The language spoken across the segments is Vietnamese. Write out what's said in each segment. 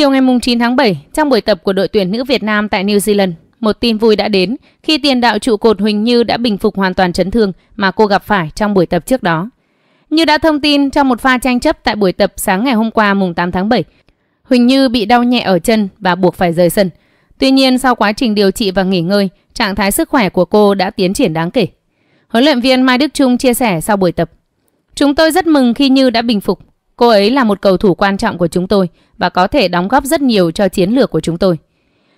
Chiều ngày 9 tháng 7, trong buổi tập của đội tuyển nữ Việt Nam tại New Zealand, một tin vui đã đến khi tiền đạo trụ cột Huỳnh Như đã bình phục hoàn toàn chấn thương mà cô gặp phải trong buổi tập trước đó. Như đã thông tin trong một pha tranh chấp tại buổi tập sáng ngày hôm qua mùng 8 tháng 7, Huỳnh Như bị đau nhẹ ở chân và buộc phải rời sân. Tuy nhiên sau quá trình điều trị và nghỉ ngơi, trạng thái sức khỏe của cô đã tiến triển đáng kể. Huấn luyện viên Mai Đức Trung chia sẻ sau buổi tập. Chúng tôi rất mừng khi Như đã bình phục. Cô ấy là một cầu thủ quan trọng của chúng tôi và có thể đóng góp rất nhiều cho chiến lược của chúng tôi.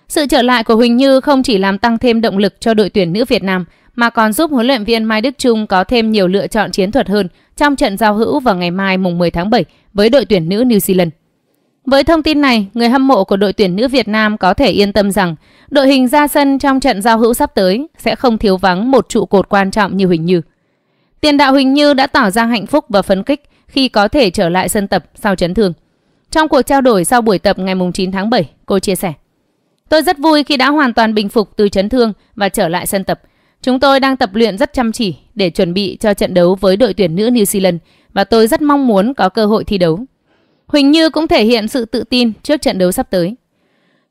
Sự trở lại của Huỳnh Như không chỉ làm tăng thêm động lực cho đội tuyển nữ Việt Nam mà còn giúp huấn luyện viên Mai Đức Trung có thêm nhiều lựa chọn chiến thuật hơn trong trận giao hữu vào ngày mai mùng 10 tháng 7 với đội tuyển nữ New Zealand. Với thông tin này, người hâm mộ của đội tuyển nữ Việt Nam có thể yên tâm rằng đội hình ra sân trong trận giao hữu sắp tới sẽ không thiếu vắng một trụ cột quan trọng như Huỳnh Như. Tiền đạo Huỳnh Như đã tỏ ra hạnh phúc và phấn khích khi có thể trở lại sân tập sau chấn thương. Trong cuộc trao đổi sau buổi tập ngày 9 tháng 7, cô chia sẻ Tôi rất vui khi đã hoàn toàn bình phục từ chấn thương và trở lại sân tập. Chúng tôi đang tập luyện rất chăm chỉ để chuẩn bị cho trận đấu với đội tuyển nữ New Zealand và tôi rất mong muốn có cơ hội thi đấu. Huỳnh Như cũng thể hiện sự tự tin trước trận đấu sắp tới.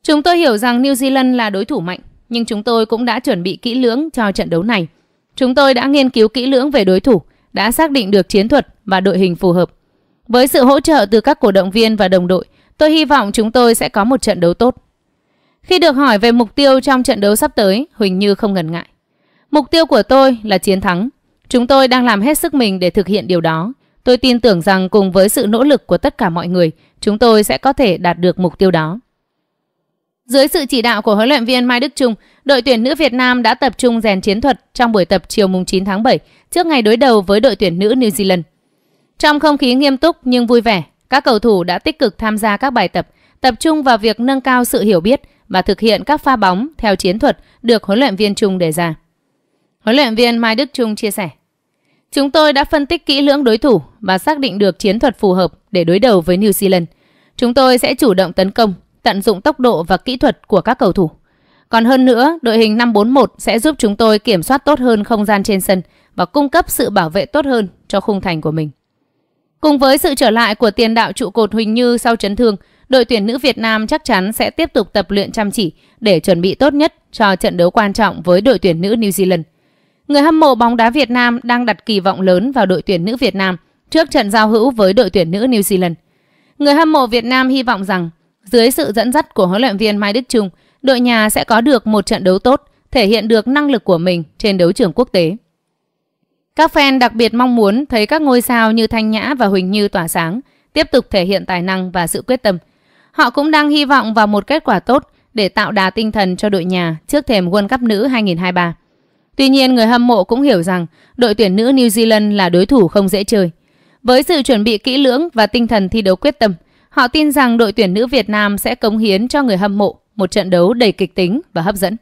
Chúng tôi hiểu rằng New Zealand là đối thủ mạnh, nhưng chúng tôi cũng đã chuẩn bị kỹ lưỡng cho trận đấu này. Chúng tôi đã nghiên cứu kỹ lưỡng về đối thủ, đã xác định được chiến thuật và đội hình phù hợp. Với sự hỗ trợ từ các cổ động viên và đồng đội, tôi hy vọng chúng tôi sẽ có một trận đấu tốt. Khi được hỏi về mục tiêu trong trận đấu sắp tới, Huỳnh Như không ngần ngại. Mục tiêu của tôi là chiến thắng. Chúng tôi đang làm hết sức mình để thực hiện điều đó. Tôi tin tưởng rằng cùng với sự nỗ lực của tất cả mọi người, chúng tôi sẽ có thể đạt được mục tiêu đó. Dưới sự chỉ đạo của huấn luyện viên Mai Đức Trung, đội tuyển nữ Việt Nam đã tập trung rèn chiến thuật trong buổi tập chiều mùng 9 tháng 7 trước ngày đối đầu với đội tuyển nữ New Zealand. Trong không khí nghiêm túc nhưng vui vẻ, các cầu thủ đã tích cực tham gia các bài tập, tập trung vào việc nâng cao sự hiểu biết và thực hiện các pha bóng theo chiến thuật được huấn luyện viên Trung đề ra. Huấn luyện viên Mai Đức Trung chia sẻ, Chúng tôi đã phân tích kỹ lưỡng đối thủ và xác định được chiến thuật phù hợp để đối đầu với New Zealand. Chúng tôi sẽ chủ động tấn công, tận dụng tốc độ và kỹ thuật của các cầu thủ. Còn hơn nữa, đội hình 541 sẽ giúp chúng tôi kiểm soát tốt hơn không gian trên sân và cung cấp sự bảo vệ tốt hơn cho khung thành của mình. Cùng với sự trở lại của tiền đạo trụ cột Huỳnh Như sau chấn thương, đội tuyển nữ Việt Nam chắc chắn sẽ tiếp tục tập luyện chăm chỉ để chuẩn bị tốt nhất cho trận đấu quan trọng với đội tuyển nữ New Zealand. Người hâm mộ bóng đá Việt Nam đang đặt kỳ vọng lớn vào đội tuyển nữ Việt Nam trước trận giao hữu với đội tuyển nữ New Zealand. Người hâm mộ Việt Nam hy vọng rằng dưới sự dẫn dắt của huấn luyện viên Mai Đức Trung, đội nhà sẽ có được một trận đấu tốt, thể hiện được năng lực của mình trên đấu trường quốc tế. Các fan đặc biệt mong muốn thấy các ngôi sao như Thanh Nhã và Huỳnh Như tỏa sáng, tiếp tục thể hiện tài năng và sự quyết tâm. Họ cũng đang hy vọng vào một kết quả tốt để tạo đà tinh thần cho đội nhà trước thềm World Cup nữ 2023. Tuy nhiên, người hâm mộ cũng hiểu rằng đội tuyển nữ New Zealand là đối thủ không dễ chơi. Với sự chuẩn bị kỹ lưỡng và tinh thần thi đấu quyết tâm, họ tin rằng đội tuyển nữ Việt Nam sẽ cống hiến cho người hâm mộ một trận đấu đầy kịch tính và hấp dẫn.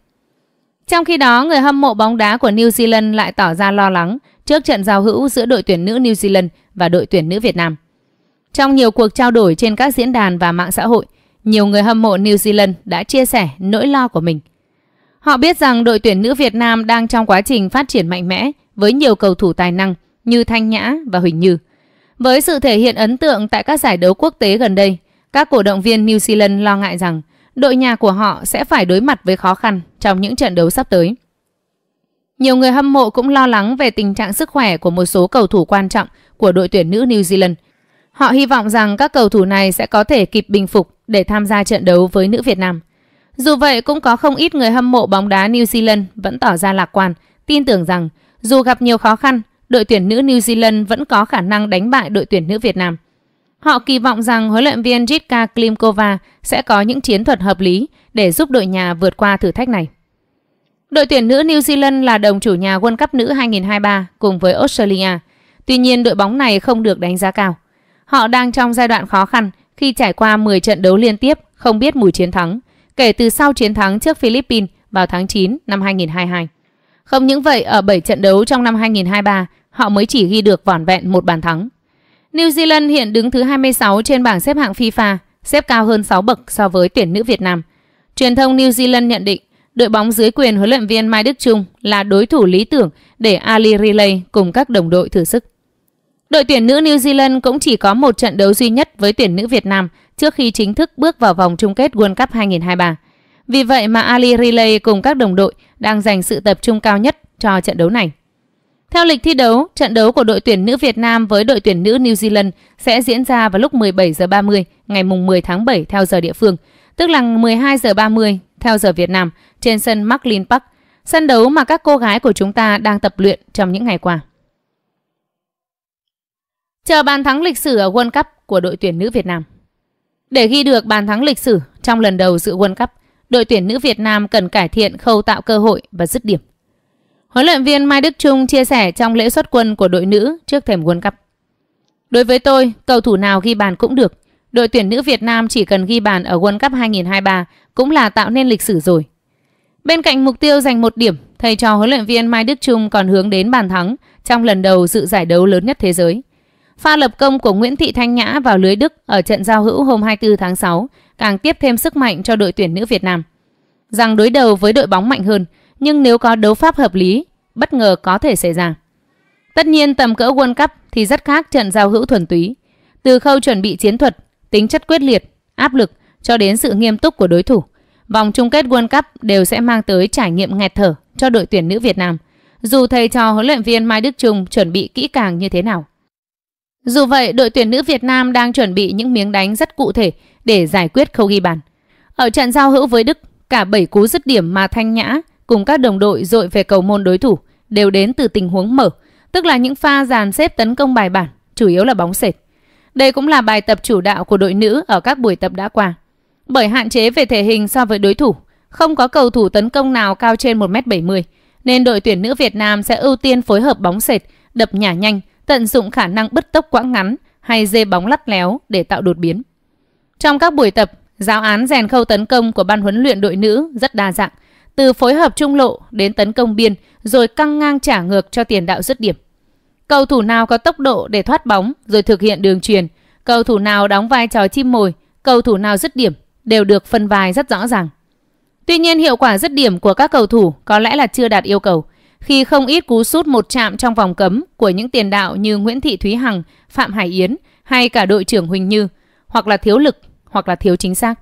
Trong khi đó, người hâm mộ bóng đá của New Zealand lại tỏ ra lo lắng trước trận giao hữu giữa đội tuyển nữ New Zealand và đội tuyển nữ Việt Nam. Trong nhiều cuộc trao đổi trên các diễn đàn và mạng xã hội, nhiều người hâm mộ New Zealand đã chia sẻ nỗi lo của mình. Họ biết rằng đội tuyển nữ Việt Nam đang trong quá trình phát triển mạnh mẽ với nhiều cầu thủ tài năng như Thanh Nhã và Huỳnh Như. Với sự thể hiện ấn tượng tại các giải đấu quốc tế gần đây, các cổ động viên New Zealand lo ngại rằng đội nhà của họ sẽ phải đối mặt với khó khăn trong những trận đấu sắp tới. Nhiều người hâm mộ cũng lo lắng về tình trạng sức khỏe của một số cầu thủ quan trọng của đội tuyển nữ New Zealand. Họ hy vọng rằng các cầu thủ này sẽ có thể kịp bình phục để tham gia trận đấu với nữ Việt Nam. Dù vậy, cũng có không ít người hâm mộ bóng đá New Zealand vẫn tỏ ra lạc quan, tin tưởng rằng dù gặp nhiều khó khăn, đội tuyển nữ New Zealand vẫn có khả năng đánh bại đội tuyển nữ Việt Nam. Họ kỳ vọng rằng huấn luyện viên Jitka Klimkova sẽ có những chiến thuật hợp lý để giúp đội nhà vượt qua thử thách này. Đội tuyển nữ New Zealand là đồng chủ nhà World Cup nữ 2023 cùng với Australia. Tuy nhiên đội bóng này không được đánh giá cao. Họ đang trong giai đoạn khó khăn khi trải qua 10 trận đấu liên tiếp không biết mùi chiến thắng kể từ sau chiến thắng trước Philippines vào tháng 9 năm 2022. Không những vậy, ở 7 trận đấu trong năm 2023, họ mới chỉ ghi được vỏn vẹn một bàn thắng. New Zealand hiện đứng thứ 26 trên bảng xếp hạng FIFA, xếp cao hơn 6 bậc so với tuyển nữ Việt Nam. Truyền thông New Zealand nhận định đội bóng dưới quyền huấn luyện viên Mai Đức Trung là đối thủ lý tưởng để Ali Riley cùng các đồng đội thử sức. Đội tuyển nữ New Zealand cũng chỉ có một trận đấu duy nhất với tuyển nữ Việt Nam trước khi chính thức bước vào vòng chung kết World Cup 2023. Vì vậy mà Ali Riley cùng các đồng đội đang dành sự tập trung cao nhất cho trận đấu này. Theo lịch thi đấu, trận đấu của đội tuyển nữ Việt Nam với đội tuyển nữ New Zealand sẽ diễn ra vào lúc 17 giờ 30 ngày mùng 10 tháng 7 theo giờ địa phương, tức là 12 giờ 30 theo giờ Việt Nam trên sân Marklin Park, sân đấu mà các cô gái của chúng ta đang tập luyện trong những ngày qua. Chờ bàn thắng lịch sử ở World Cup của đội tuyển nữ Việt Nam. Để ghi được bàn thắng lịch sử trong lần đầu dự World Cup, đội tuyển nữ Việt Nam cần cải thiện khâu tạo cơ hội và dứt điểm. Huấn luyện viên Mai Đức Trung chia sẻ trong lễ xuất quân của đội nữ trước thềm World Cup. Đối với tôi, cầu thủ nào ghi bàn cũng được. Đội tuyển nữ Việt Nam chỉ cần ghi bàn ở World Cup 2023 cũng là tạo nên lịch sử rồi. Bên cạnh mục tiêu giành một điểm, thầy trò huấn luyện viên Mai Đức Trung còn hướng đến bàn thắng trong lần đầu dự giải đấu lớn nhất thế giới. Pha lập công của Nguyễn Thị Thanh Nhã vào lưới Đức ở trận giao hữu hôm 24 tháng 6 càng tiếp thêm sức mạnh cho đội tuyển nữ Việt Nam. Rằng đối đầu với đội bóng mạnh hơn – nhưng nếu có đấu pháp hợp lý, bất ngờ có thể xảy ra. Tất nhiên tầm cỡ World Cup thì rất khác trận giao hữu thuần túy. Từ khâu chuẩn bị chiến thuật, tính chất quyết liệt, áp lực cho đến sự nghiêm túc của đối thủ, vòng chung kết World Cup đều sẽ mang tới trải nghiệm nghẹt thở cho đội tuyển nữ Việt Nam, dù thầy trò huấn luyện viên Mai Đức Trung chuẩn bị kỹ càng như thế nào. Dù vậy, đội tuyển nữ Việt Nam đang chuẩn bị những miếng đánh rất cụ thể để giải quyết khâu ghi bàn. Ở trận giao hữu với Đức, cả 7 cú dứt điểm mà Thanh Nhã cùng các đồng đội dội về cầu môn đối thủ đều đến từ tình huống mở, tức là những pha dàn xếp tấn công bài bản, chủ yếu là bóng sệt. Đây cũng là bài tập chủ đạo của đội nữ ở các buổi tập đã qua. Bởi hạn chế về thể hình so với đối thủ, không có cầu thủ tấn công nào cao trên 1m70, nên đội tuyển nữ Việt Nam sẽ ưu tiên phối hợp bóng sệt, đập nhả nhanh, tận dụng khả năng bứt tốc quãng ngắn hay dê bóng lắt léo để tạo đột biến. Trong các buổi tập, giáo án rèn khâu tấn công của ban huấn luyện đội nữ rất đa dạng – từ phối hợp trung lộ đến tấn công biên rồi căng ngang trả ngược cho tiền đạo dứt điểm. Cầu thủ nào có tốc độ để thoát bóng rồi thực hiện đường truyền, cầu thủ nào đóng vai trò chim mồi, cầu thủ nào dứt điểm đều được phân vai rất rõ ràng. Tuy nhiên hiệu quả dứt điểm của các cầu thủ có lẽ là chưa đạt yêu cầu khi không ít cú sút một chạm trong vòng cấm của những tiền đạo như Nguyễn Thị Thúy Hằng, Phạm Hải Yến hay cả đội trưởng Huỳnh Như, hoặc là thiếu lực, hoặc là thiếu chính xác.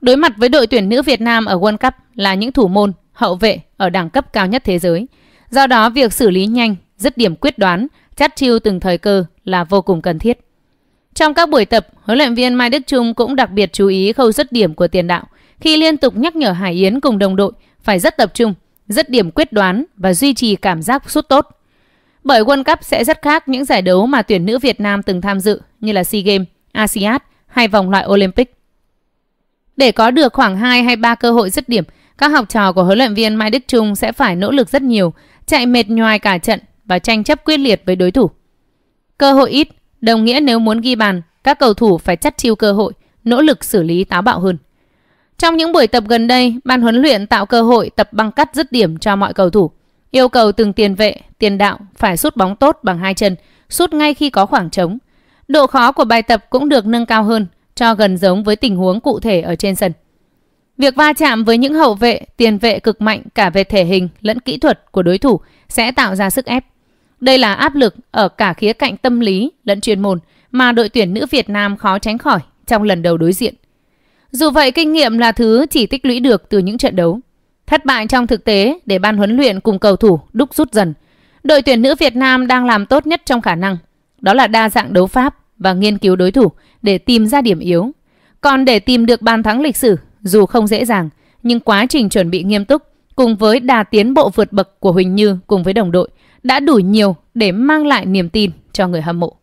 Đối mặt với đội tuyển nữ Việt Nam ở World Cup là những thủ môn, hậu vệ ở đẳng cấp cao nhất thế giới. Do đó, việc xử lý nhanh, dứt điểm quyết đoán, chắt chiêu từng thời cơ là vô cùng cần thiết. Trong các buổi tập, huấn luyện viên Mai Đức Trung cũng đặc biệt chú ý khâu dứt điểm của tiền đạo khi liên tục nhắc nhở Hải Yến cùng đồng đội phải rất tập trung, dứt điểm quyết đoán và duy trì cảm giác sút tốt. Bởi World Cup sẽ rất khác những giải đấu mà tuyển nữ Việt Nam từng tham dự như là SEA Games, ASEAN hay vòng loại Olympic. Để có được khoảng 2 hay 3 cơ hội dứt điểm, các học trò của huấn luyện viên Mai Đức Trung sẽ phải nỗ lực rất nhiều, chạy mệt nhoài cả trận và tranh chấp quyết liệt với đối thủ. Cơ hội ít, đồng nghĩa nếu muốn ghi bàn, các cầu thủ phải chắt chiêu cơ hội, nỗ lực xử lý táo bạo hơn. Trong những buổi tập gần đây, ban huấn luyện tạo cơ hội tập băng cắt dứt điểm cho mọi cầu thủ. Yêu cầu từng tiền vệ, tiền đạo phải sút bóng tốt bằng hai chân, sút ngay khi có khoảng trống. Độ khó của bài tập cũng được nâng cao hơn – cho gần giống với tình huống cụ thể ở trên sân. Việc va chạm với những hậu vệ, tiền vệ cực mạnh cả về thể hình lẫn kỹ thuật của đối thủ sẽ tạo ra sức ép. Đây là áp lực ở cả khía cạnh tâm lý lẫn chuyên môn mà đội tuyển nữ Việt Nam khó tránh khỏi trong lần đầu đối diện. Dù vậy, kinh nghiệm là thứ chỉ tích lũy được từ những trận đấu. Thất bại trong thực tế để ban huấn luyện cùng cầu thủ đúc rút dần. Đội tuyển nữ Việt Nam đang làm tốt nhất trong khả năng. Đó là đa dạng đấu pháp, và nghiên cứu đối thủ để tìm ra điểm yếu. Còn để tìm được bàn thắng lịch sử, dù không dễ dàng, nhưng quá trình chuẩn bị nghiêm túc cùng với đà tiến bộ vượt bậc của Huỳnh Như cùng với đồng đội đã đủ nhiều để mang lại niềm tin cho người hâm mộ.